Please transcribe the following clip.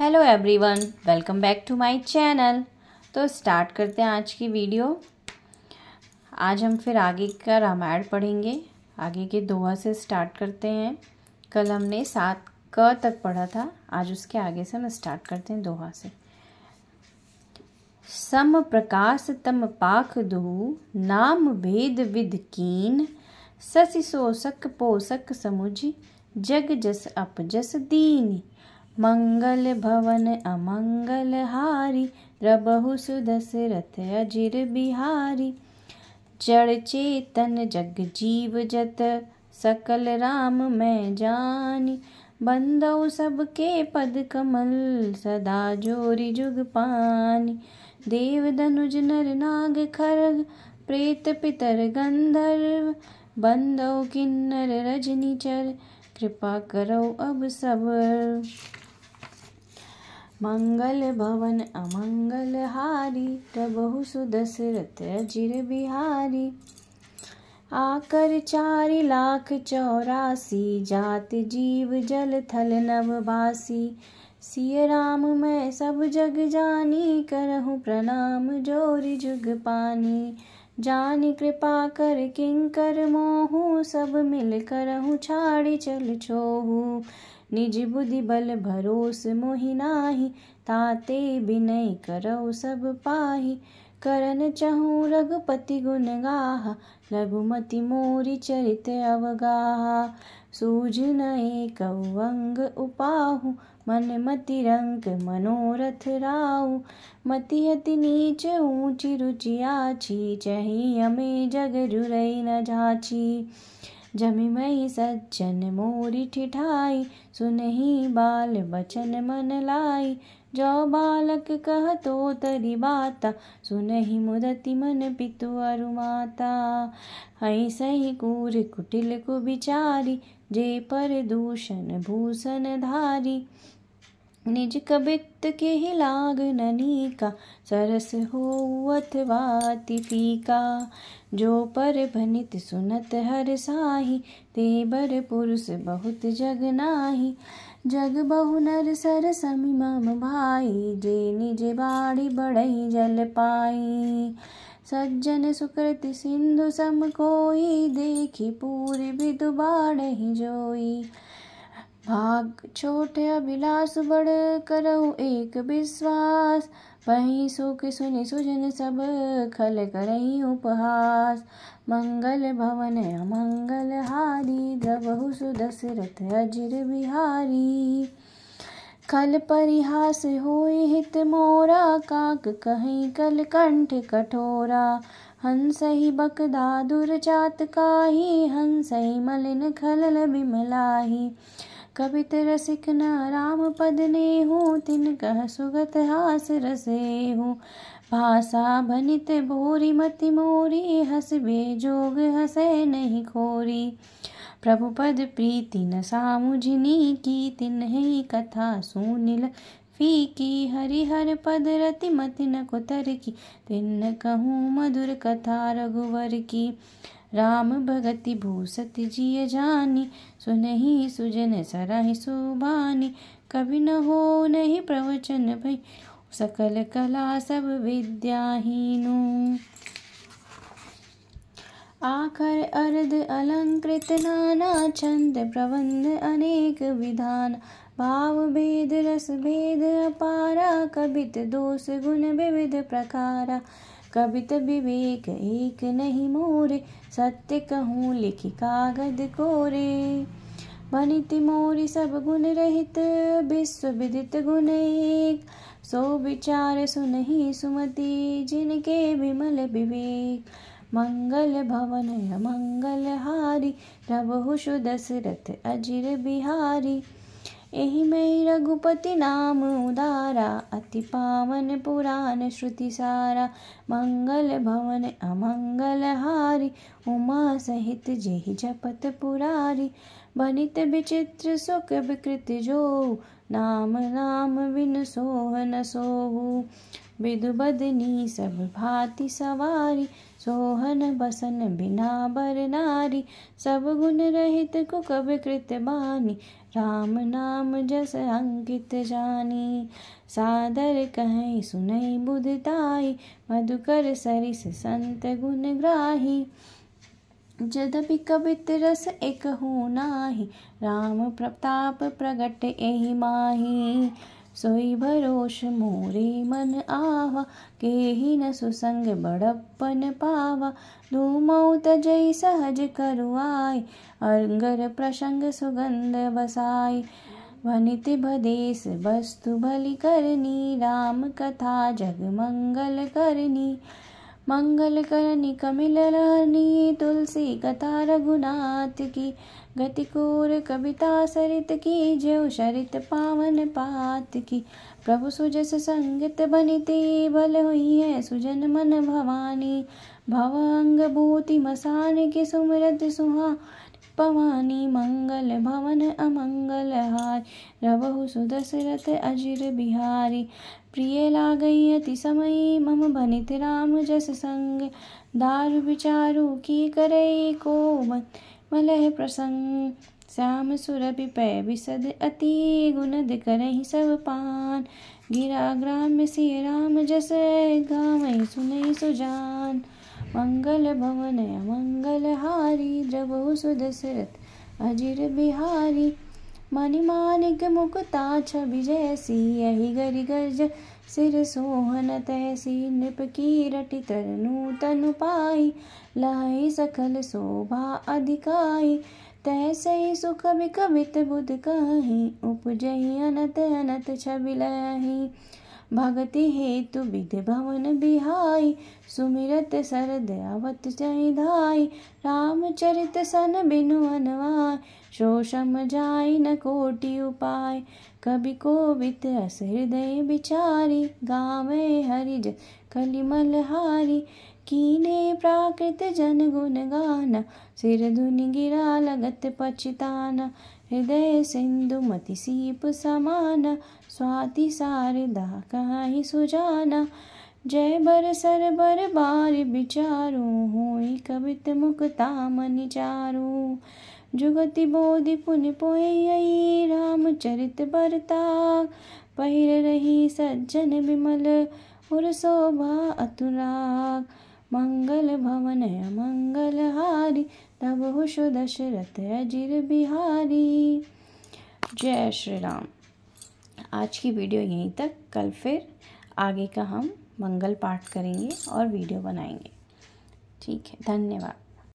hello everyone welcome back to my channel तो start करते हैं आज की वीडियो आज हम फिर आगे का रामायण पढ़ेंगे आगे के दोहा से स्टार्ट करते हैं कल हमने सात क तक पढ़ा था आज उसके आगे से हम स्टार्ट करते हैं दोहा से सम प्रकाश तम पाख दू नाम भेद विद कीन ससि सोसक पोसक समुझ जग जस अपजस दीन मंगल भवन अमंगल हारी रबहु रथ अजिर बिहारी जड़ चेतन जग जीव जत सकल राम मैं जानी बंदौ सबके पद कमल सदा जोरी जुग पानी देव धनुज नर नाग खरग प्रेत पितर गंधर्व बंदौ किन्नर रजनी चर कृपा करो अब सब मंगल भवन अमंगलहारी प्रभु सुदशरथ अजिर बिहारी आकर चार लाख चौरासी जात जीव जल थल बासी सिय राम मैं सब जग जानी करहूँ प्रणाम जोरी जुग पानी जान कृपा कर किंकर मोहू सब मिल करहु छाड़ी चल छोहू निज बुद्धि बल भरोस मोहि ताते बिनय करौ सब पाही करन चहु रघुपति गुण गाहा लघुमति मोरी चरित अवगाहा सूझ नए कौ अंग उपाहु मन मति रंग मनोरथ राहु मति अति नीच ऊंची रुचियाची चही हमें जग जुरई न जाची जमी मई सज्जन मोरी ठिठाई सुनही बाल बचन मन लाई जो बालक कह तो तरी बाता सुनही मुदति मन पितु अरु माता हई सही कूर कुटिल कुबिचारी जे पर दूषण भूषण धारी निज कबित के ही लाग ननी का सरस हो अथवाति फीका जो पर भनित सुनत हर साही ते बर पुरुष बहुत जग नाही जग बहु नर सर समी मम भाई जे निज बाड़ी बड़ई जल पाई सज्जन सुकृत सिंधु सम कोई देखी पूरी विदु बाढ़ जोई भाग छोट अभिलाष बड़ करो एक विश्वास वही सुख सुनि सुजन सब खल करई उपहास मंगल भवन अमंगल हारी द्रबहु सुदशरथ अजर बिहारी खल परिहास हो हित मोरा काक कहीं कल कंठ कठोरा हंस ही बक दादुर जात ही हंस ही मलिन खलल बिमलाही कवित रसिक न राम पद ने हूँ तिन कह सुगत हास रसे हूँ भाषा भनित भोरी मति मोरी हस बेजोग हसे नहीं खोरी प्रभु पद प्रीति न सामुझनी की तिन ही कथा सुनिल फीकी हरिहर पद रति मति न कुतर की तिन्न कहूँ मधुर कथा रघुवर की राम भगति भूसत जिय जानी सुनही सुजन सरहि सुबानी कभी न हो नहीं प्रवचन भई सकल कला सब विद्याहीनु आखर अर्ध अलंकृत नाना छंद प्रबंध अनेक विधान भाव भेद रस भेद अपारा कवित दोष गुण विविध प्रकारा कवित विवेक एक नहीं मोरे सत्य कहूँ लिखी कागद कोरे भनित मोरी सब गुण रहित विश्व विदित गुण एक सो विचार सुनही सुमति जिनके विमल विवेक मंगल भवन मंगल हारी रघु रथ अजिर बिहारी यही मैं रघुपति नाम उदारा अति पावन पुराण श्रुति सारा मंगल भवन अमंगल हारी उमा सहित जहि जपत पुरारी बनित विचित्र सुख विकृत जो नाम नाम बिन सोह न सोहु विदुबदनी सब भाति सवारी सोहन बसन बिना बर नारी सब गुण रहित को कब कृत बानी राम नाम जस अंकित जानी सादर कह सुनई बुधताई मधुकर सरिस संत गुण ग्राही जदपि कवित रस एक हो नाही राम प्रताप प्रगट एहि माही सोई भरोश मोरे मन आवा के ही न सुसंग बड़प्पन पावा मऊत जय सहज करुआय अंगर प्रसंग सुगंध बसाई वनित भदेश वस्तु भली करनी राम कथा जग मंगल करनी मंगल करनि कमिल तुलसी कथा रघुनाथ की गति कोर कविता सरित की जो शरित पावन पात की प्रभु सुजस संगत बनती बल हुई है सुजन मन भवानी भवंग भूति मसान की सुमरत सुहा पवानी मंगल भवन अमंगल हार रवहु सुदशरथ अजिर बिहारी प्रिय लागई अति समय मम भनित राम जस संग दारु विचारु की करे को मलह प्रसंग श्याम सुर पै विसद अति गुणद करही सब पान गिरा ग्राम सिय राम जस गावई सुनई सुजान मंगल भवन मंगल हारी द्रवो सुदशरथ अजिर बिहारी मणिमानिक मानिक मुक्ता छवि जैसी यही गरि गर्ज सिर सोहन तहसी नृप की रटि तरनु तनु पाई लहि सकल शोभा अधिकाई तहसई सुख भी बिकबित बुध कहीं उपजही अनत अनत छवि लही भगति हेतु विधि भवन बिहाई सुमिरत सरद आवत जय राम चरित सन बिनु अनवाय शोषम जाय न कोटि उपाय कभी को वित हृदय बिचारी गावे हरिज कलिमल हारी कीने प्राकृत जन गुण गान सिर धुन गिरा लगत पचितान हृदय सिंधु मति सीप समान स्वाति सारदा कहीं सुजाना जय बर सर बर बार बिचारू हो कवित मुक्ता मनि चारू जुगति बोधि पुन पोई राम चरित बरता पहिर रही सज्जन विमल और शोभा अतुराग मंगल भवन मंगलहारी तब हुश दशरथ अजिर बिहारी जय श्री राम आज की वीडियो यहीं तक कल फिर आगे का हम मंगल पाठ करेंगे और वीडियो बनाएंगे ठीक है धन्यवाद